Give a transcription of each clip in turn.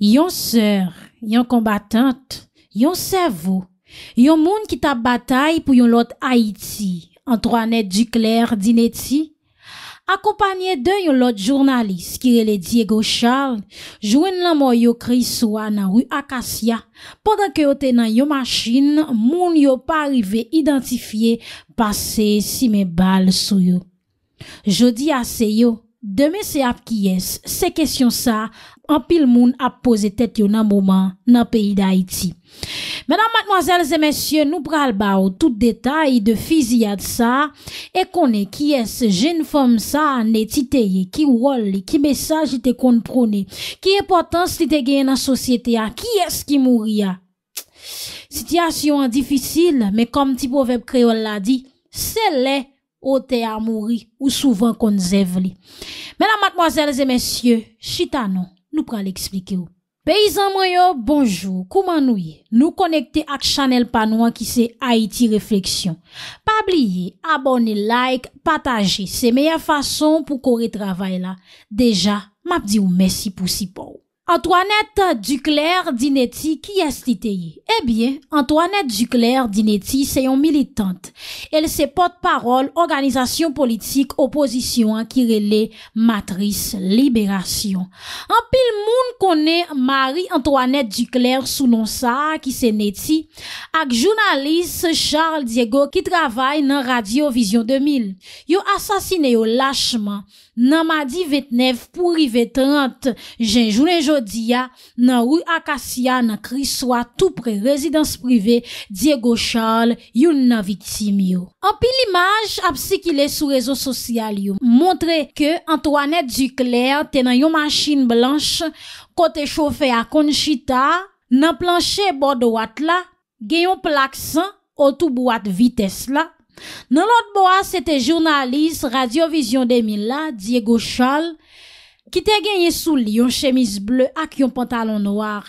yon sœur, yon combattante, yon cerveau, yon monde qui t'a bataille pour yon lot Haïti, Antoinette Duclerc Dinetti, accompagné d'un yon lot journaliste qui est Diego Charles, jouen la au cri soa nan rue Acacia, pendant que yote nan yon machine, moun yon pas arrivé identifié passé si mes balles sou yo. Jodi a se yo, demain c'est ap qui est, c'est question ça, en pile moun a posé tête yon nan moment nan pays d'Haïti. Mesdames, mademoiselles et messieurs, nous prenons tout détails de fusillade ça et connaît qui est ce jeune femme ça n'est-ce qui rôle qui message était qu'on prône, qui importance était gagné dans société qui est-ce qui mourra. Situation difficile mais comme petit proverbe créole l'a dit, c'est les autres à mourir ou souvent qu'on zèvli. Mesdames, mademoiselles et messieurs, chitano. non. nou pral eksplike ou. Beizan mwen yo, bonjou, kouman nou ye? Nou konekte ak chanel panou an ki se Haiti Reflexion. Pa bli ye, abone, like, pataje, se meya fason pou kore travay la. Deja, map di ou mersi pou sipou. Antoinette Duclair Dinetti, ki est iteyi? Ebyen, eh Antoinette Duclair Dinetti se yon militante. El se pot parol organizasyon politik oposisyon an ki rele matris liberasyon. An pil moun kone Marie Antoinette Duclair, sou non sa ki se neti, ak jounalise Charles Diego ki travay nan Radio Vision 2000. Yo asasine yo lachman nan Madi 29 pou Rivet 30, jenjou nenjou diya nan wou akasya nan kriswa tout pre rezidans prive Diego Charles yon nan vitim yo. An pi l'imaj ap si ki le sou rezo sosyal yo, montre ke Antoine Ducler tenan yon maschin blanche kote chofe akon chita, nan planche borde wat la, gen yon plak san, otou bou wat vites la. Nan lot bo a, sete jurnalist, radiovizyon de Mila, Diego Charles, Ki te genye sou li yon chemise ble ak yon pantalon noar.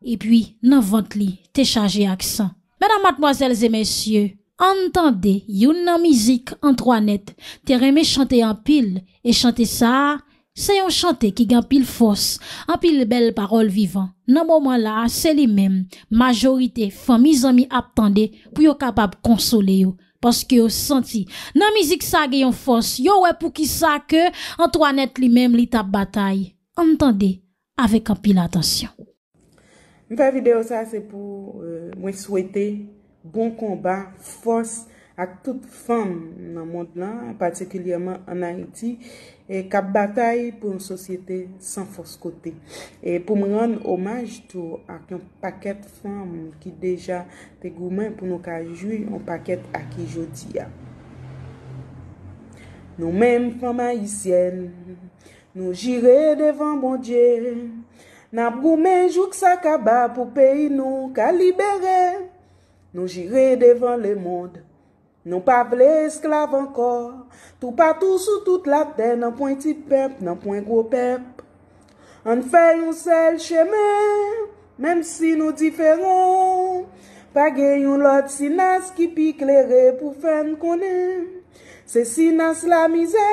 E pwi nan vant li te chaje aksan. Mèdam matmoazèl zè mèsyè, antande yon nan mizik antwa net, te reme chante yon pil, e chante sa, se yon chante ki gen pil fos, an pil bel parol vivan. Nan mouman la, se li mèm, majorite fèmizan mi aptande, pou yo kapab konsole yo. Paske yo santi, nan mizik sa geyon fons, yo we pou ki sa ke, anto anet li menm li tap batay, antande, ave kapil atensyon. Mwen fè videyo sa, se pou euh, mwen souwete, bon kombat, fons, ak tout fèm nan moun lan, patikilyèman an Haiti, e kap batay pou m souciété san fòs kote. E pou m rèn omaj tou, ak yon pakèt fèm ki deja te goumen pou nou ka jwi, yon pakèt ak i joti ya. Nou mèm fèm haïsyen, nou jire devan bon dje, nan broumen jou ksa kaba pou peyi nou ka libere, nou jire devan le moun dje, Nou pa vle esklave ankor, Tou pa tou sou tout la den, Nan pwen ti pep, nan pwen gwo pep. An fè yon sel cheme, Mem si nou diferon, Pagè yon lot sinas ki pi klerè pou fè n konè, Se sinas la mizè,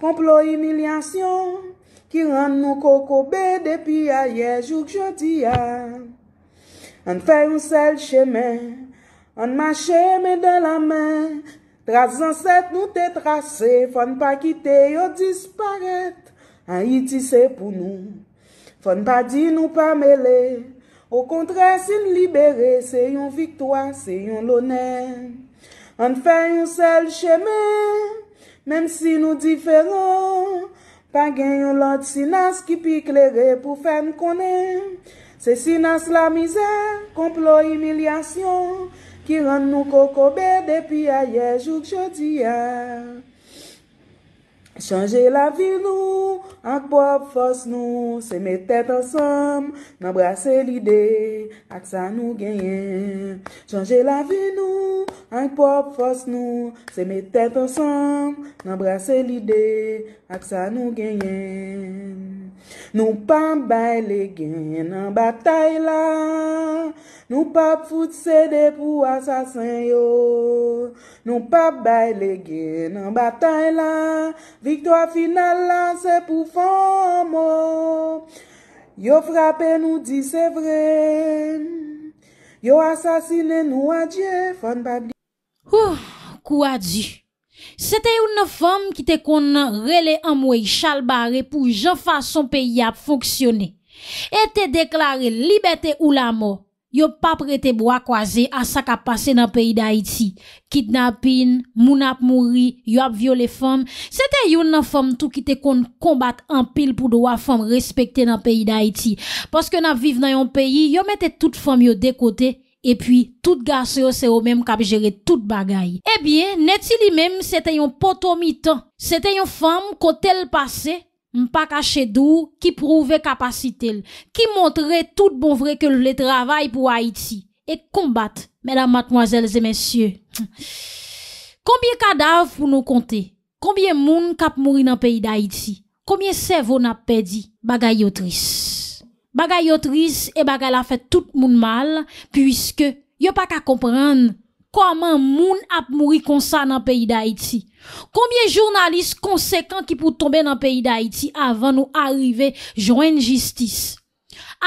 Komplo yon ilyansyon, Ki ran nou kokobe depi a yejouk jodi ya. An fè yon sel cheme, An mache mè de la mè, Trase zan set nou te trase, Fè an pa kite yo disparete, An yi ti se pou nou, Fè an pa di nou pa mele, Ou kontre si n libere, Se yon victwa, se yon lonè, An fè yon sel cheme, Mèm si nou diferon, Pa gen yon lot sinas ki pi klerè, Pou fè n konè, Se sinas la mizè, Komplo yi milyasyon, Ki ronde nou kokobe depi a ye joug jodi a Chanje la vi nou, ak pop fos nou Se me tete ansom, nan brase lide Ak sa nou genyen Chanje la vi nou, ak pop fos nou Se me tete ansom, nan brase lide Ak sa nou genyen Nou pa bay le gen nan batay la Nou pa foute sede pou asasen yo Nou pa bay le gen nan batay la Victoire finale lan se pou fomo Yo frape nou di se vre Yo asasine nou adye Fon babi Kou adji Sete yon nan fom ki te kon nan rele an mwey chalbare pou jan fason peyi ap foksyone. E te deklare libet e ou la mo, yo pa prete bo akwaze asak ap pase nan peyi da iti. Kitnapin, moun ap mouri, yo ap viole fom. Sete yon nan fom tou ki te kon konbat an pil pou do a fom respekte nan peyi da iti. Poske nan vive nan yon peyi, yo mette tout fom yo dekote. et puis tout garçon c'est au même qui gérer toute bagaille. Eh bien, Nettie lui-même c'était un potomitan, c'était une femme côté le passé pas caché d'où qui prouvait capacité qui montrait tout bon vrai que le travail pour Haïti et combattre mesdames mademoiselles et messieurs combien cadavres pour nous compter combien moun cap mourir dans pays d'Haïti combien cerveau n'a perdu bagaille triste bagay et et la fait tout moun mal puisque yo pas qu'à comprendre comment moun a mouri comme ça dans pays d'Haïti. Combien journalistes conséquents qui pour tomber dans pays d'Haïti avant nous arriver joindre justice.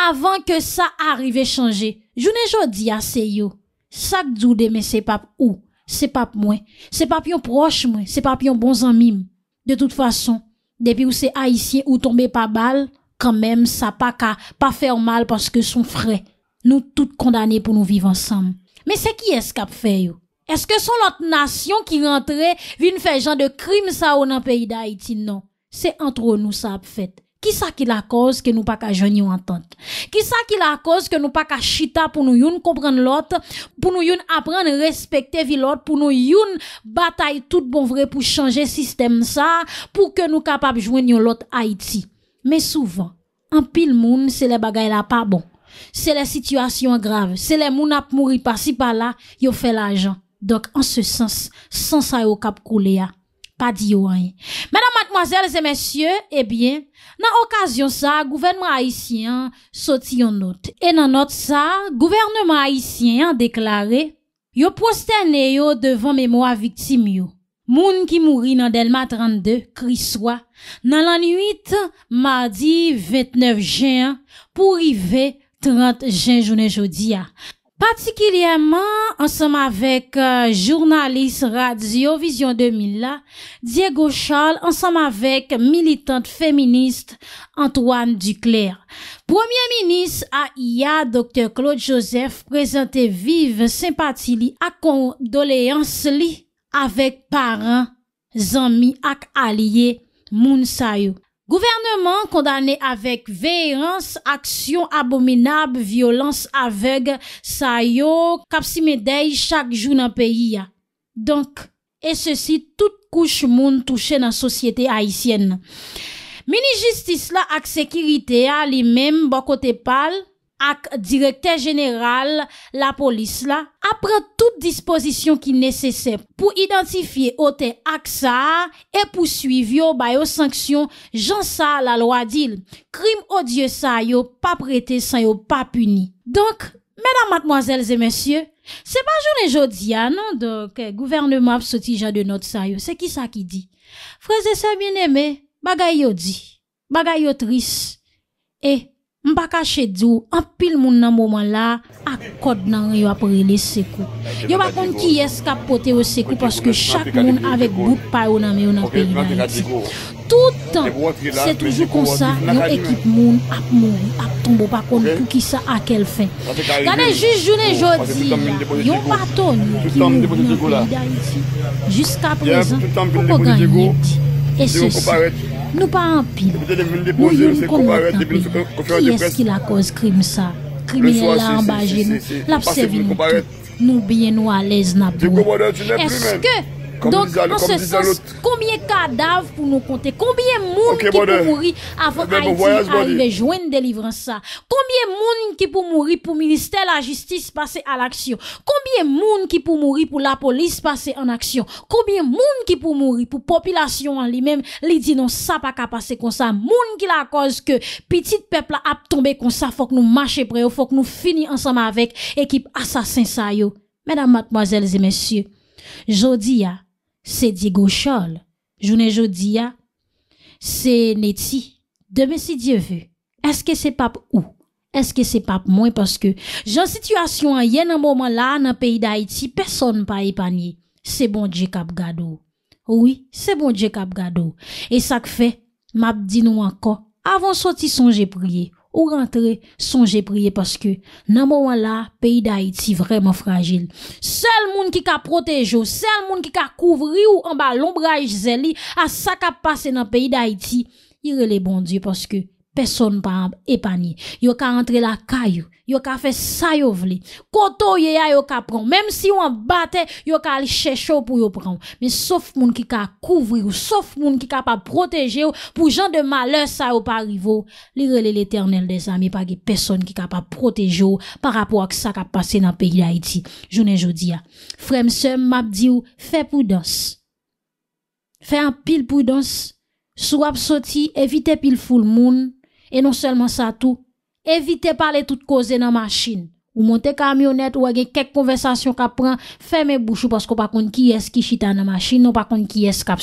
Avant que ça arrive changer. n'ai jodi a assez yo. Sak de mais c'est pas ou, c'est pas moi, c'est pas pion proche moi, c'est pas pion bon ami. De toute façon, depuis où c'est haïtien ou tombé par balle, quand même, ça pas qu'à pas faire mal parce que son frère, nous toutes condamnés pour nous vivre ensemble. Mais c'est qui est-ce qu'a fait, yo? Est-ce que sont l'autre nation qui rentrait, vient faire genre de crime ça au pays d'Haïti? Non. C'est entre nous ça a fait. Qui ça qui la cause que nous pas qu'à joindre entente? Qui ça qui la cause que nous pas qu'à chita pour nous une comprendre l'autre, pour nous une apprendre respecter l'autre, pour nous une bataille toute bon vrai pour changer système ça, pour que nous capables joindre l'autre Haïti? Men souvan, an pil moun, se le bagay la pa bon, se le situasyon grave, se le moun ap mouri par si pa la, yo fe la jan. Dok an se sens, sens a yo kap koule ya, pa di yo an. Menan matmoazèl, zè mèsyè, ebyen, eh nan okasyon sa, gouvernement haïsyen soti yon not. E nan not sa, gouvernement haïsyen yon deklare, yo pou stène yo devan mèmoa viktime yo. Moun ki mouri nan Delma 32, kriswa. Nan lan 8, mardi 29 jen, pou rive 30 jen jounen jodi ya. Patikilyeman, ansam avek euh, jurnalist radio Vision 2000 la, Diego Charles ansam avek militant feminist Antoine Duclerc. Premier ministre a IA Dr. Claude Joseph prezente vive simpati li akon doleans li. avèk paran, zanmi ak alye moun sayo. Gouvernement kondane avèk veyans, aksyon abominab, violans aveg sayo, kapsi medèy chak jou nan peyi ya. Donk, e se si tout kouch moun touche nan sosyete haisyen. Mini jistis la ak sekirite ya li menm bako te pal, ak direkter general la polis la, apre tout disposisyon ki nese sep, pou identifiye ote ak sa, e pou suiv yo bayo sanksyon jan sa la loa dil. Krim o die sa yo pa prete san yo pa puni. Donk, mèdam matmoazèl zè mèsyè, se pa jounè jodi ya, non, donk, gouverne mèp soti jan de not sa yo, se ki sa ki di? Frèze se mèmè, bagay yo di, bagay yo tris, e, e, Mbaka chedzou, apil moun nan mouman la, ak kod nan yo aprele seko. Yo bakon ki yes kapote yo seko, paske chak moun avek boupay ou nan me ou nan pelinayti. Toutan, se toujou konsa, yo ekip moun ap moun, ap tombo bakon pou ki sa ak el fin. Gane jis jounen jodi, yo baton yo ki moun pelinayti. Jiska prezant, pou pou ganye ti. E se si, nou pa anpil, nou yon komot anpil, ki eski la koz krim sa, krimye la ambaje nou, lafsevi nou tou, nou biye nou alez napou, eske... Donc, en ce sens, combien cadavres pour nous compter? Combien de monde qui pour mourir avant eh Haïti voyage, jouer joindre délivrance ça? Combien de monde qui pour mourir pour ministère de la justice passer à l'action? Combien de monde qui pour mourir pour la police passer en action? Combien de monde qui pour mourir pour population en lui-même, les dit non, ça pas passer comme ça. Monde qui la cause que petit peuple a tombé comme ça, faut que nous marchions près, faut que nous finissions ensemble avec équipe assassin ça yo. Mesdames, mademoiselles et messieurs, Jodia, Se die gochol, jounen jodi ya, se neti, deme si die ve, eske se pap ou, eske se pap mwen, paske jan situasyon a yen nan mouman la nan peyi da iti, person pa e panye, se bon dje kap gado. Ouwi, se bon dje kap gado. E sak fe, map di nou anko, avon soti son je priye. Ou rentre, sonje priye paske nan moun la peyi da Haiti vreman fragil. Sel moun ki ka protejo, sel moun ki ka kouvri ou anba lombraj zeli a sa ka pase nan peyi da Haiti, ire le bon die paske. Peson pa epani, yo ka entre la kayo, yo ka fe sa yo vle, koto ye ya yo ka pran, menm si yo an bate, yo ka li chesho pou yo pran. Men sof moun ki ka kouvri yo, sof moun ki ka pa proteje yo, pou jan de male sa yo pa rivo, li rele l'eternel de zami, pa ge peson ki ka pa proteje yo, para pou ak sa ka pase nan peyi la iti, jounen jodi ya. Fremse mabdi yo, fe poudans, fe an pil poudans, sou ap soti, evite pil foul moun, Et non seulement ça tout, évitez parler toutes causer dans machine. Ou monter camionnette ou avez quelques conversations qu'a prend fermez bouche parce qu'on pas contre qui est-ce qui chita dans machine non pas contre qui est-ce qu'a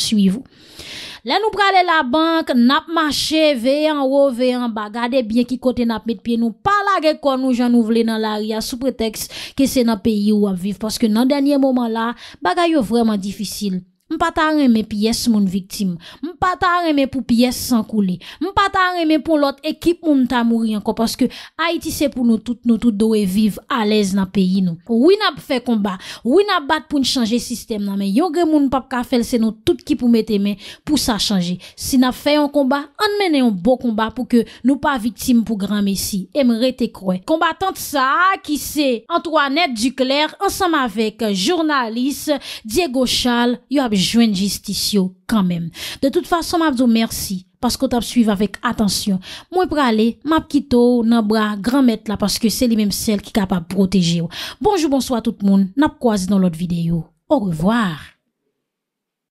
là nous pralé la banque n'a marché en haut en bas regardez bien qui côté n'a pied nous pas la quoi nous j'en voulons dans l'aria sous prétexte que c'est dans pays où on vivre parce que dans dernier moment là bagaille vraiment difficile on pas ta mes pièces mon victime Mpa ta reme pou piyes san kou li. Mpa ta reme pou lot ekip moun ta mouri anko. Paske Haiti se pou nou tout nou tout do e vive alez nan peyi nou. Ouina pou fe komba. Ouina bat pou nchange sistem nan. Men yon gen moun pap ka fel se nou tout ki pou mette men pou sa chanje. Si na fe yon komba, anmenen yon bo komba pou ke nou pa vitim pou gran messi. Emre te kwe. Kombatante sa ki se Antoine Educlair. Ansam avek jurnalist Diego Chal. Yo ap jwen justisyo kanmen. façon, merci parce que t'as suivi avec attention. Moi, pour aller, m'a quitté nan bras grand maître là parce que c'est les même celle qui est capable de protéger. Bonjour, bonsoir tout le monde. N'a croisé dans l'autre vidéo. Au revoir.